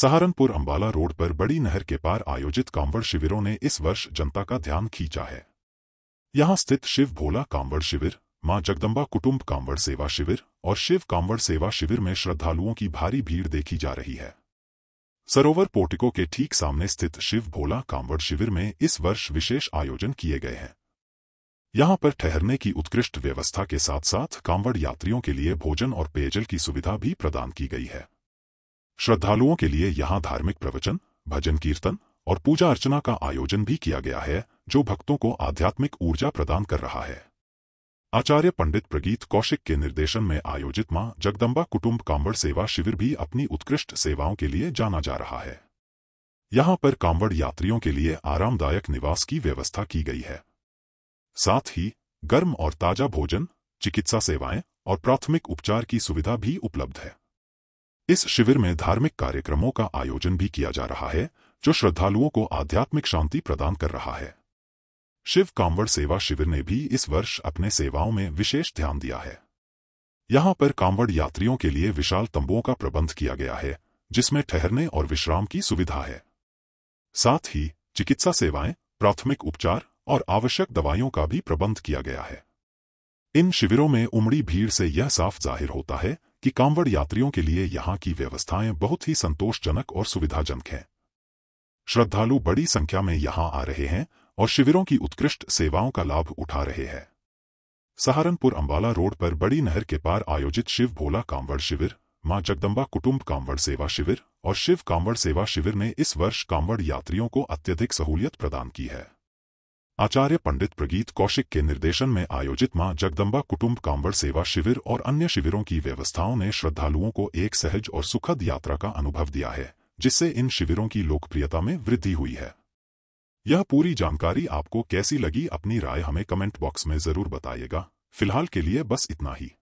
Saharanpur Ambala road पर बड़ी नहर के पार आयोजित कांवड़ शिविरों ने इस वर्ष जनता का ध्यान खींचा है यहां स्थित शिव भोला कांवड़ शिविर मां जगदम्बा कुटुंब कांवड़ सेवा शिविर और शिव कांवड़ सेवा शिविर में श्रद्धालुओं की भारी भीड़ देखी जा रही है सरोवर पोर्टिको के ठीक सामने स्थित शिव भोला कांवड़ शिविर में इस वर्ष विशेष आयोजन किए गए हैं यहां पर ठहरने की उत्कृष्ट व्यवस्था के साथ साथ कांवड़ यात्रियों के लिए भोजन और पेयजल की सुविधा भी प्रदान की गई है श्रद्धालुओं के लिए यहाँ धार्मिक प्रवचन भजन कीर्तन और पूजा अर्चना का आयोजन भी किया गया है जो भक्तों को आध्यात्मिक ऊर्जा प्रदान कर रहा है आचार्य पंडित प्रगीत कौशिक के निर्देशन में आयोजित मां जगदम्बा कुटुंब कांवड़ सेवा शिविर भी अपनी उत्कृष्ट सेवाओं के लिए जाना जा रहा है यहां पर कांवड़ यात्रियों के लिए आरामदायक निवास की व्यवस्था की गई है साथ ही गर्म और ताजा भोजन चिकित्सा सेवाएं और प्राथमिक उपचार की सुविधा भी उपलब्ध है इस शिविर में धार्मिक कार्यक्रमों का आयोजन भी किया जा रहा है जो श्रद्धालुओं को आध्यात्मिक शांति प्रदान कर रहा है शिव कांवड़ सेवा शिविर ने भी इस वर्ष अपने सेवाओं में विशेष ध्यान दिया है यहां पर कांवड़ यात्रियों के लिए विशाल तंबुओं का प्रबंध किया गया है जिसमें ठहरने और विश्राम की सुविधा है साथ ही चिकित्सा सेवाएं प्राथमिक उपचार और आवश्यक दवाइयों का भी प्रबंध किया गया है इन शिविरों में उमड़ी भीड़ से यह साफ जाहिर होता है कि कांवड़ यात्रियों के लिए यहाँ की व्यवस्थाएं बहुत ही संतोषजनक और सुविधाजनक हैं श्रद्धालु बड़ी संख्या में यहां आ रहे हैं और शिविरों की उत्कृष्ट सेवाओं का लाभ उठा रहे हैं सहारनपुर अम्बाला रोड पर बड़ी नहर के पार आयोजित शिव भोला कांवड़ शिविर मां जगदम्बा कुटुंब कांवड़ सेवा शिविर और शिव कांवड़ सेवा शिविर ने इस वर्ष कांवड़ यात्रियों को अत्यधिक सहूलियत प्रदान की है आचार्य पंडित प्रगीत कौशिक के निर्देशन में आयोजित मां जगदम्बा कुटुंब कांवड़ सेवा शिविर और अन्य शिविरों की व्यवस्थाओं ने श्रद्धालुओं को एक सहज और सुखद यात्रा का अनुभव दिया है जिससे इन शिविरों की लोकप्रियता में वृद्धि हुई है यह पूरी जानकारी आपको कैसी लगी अपनी राय हमें कमेंट बॉक्स में जरूर बताइएगा फिलहाल के लिए बस इतना ही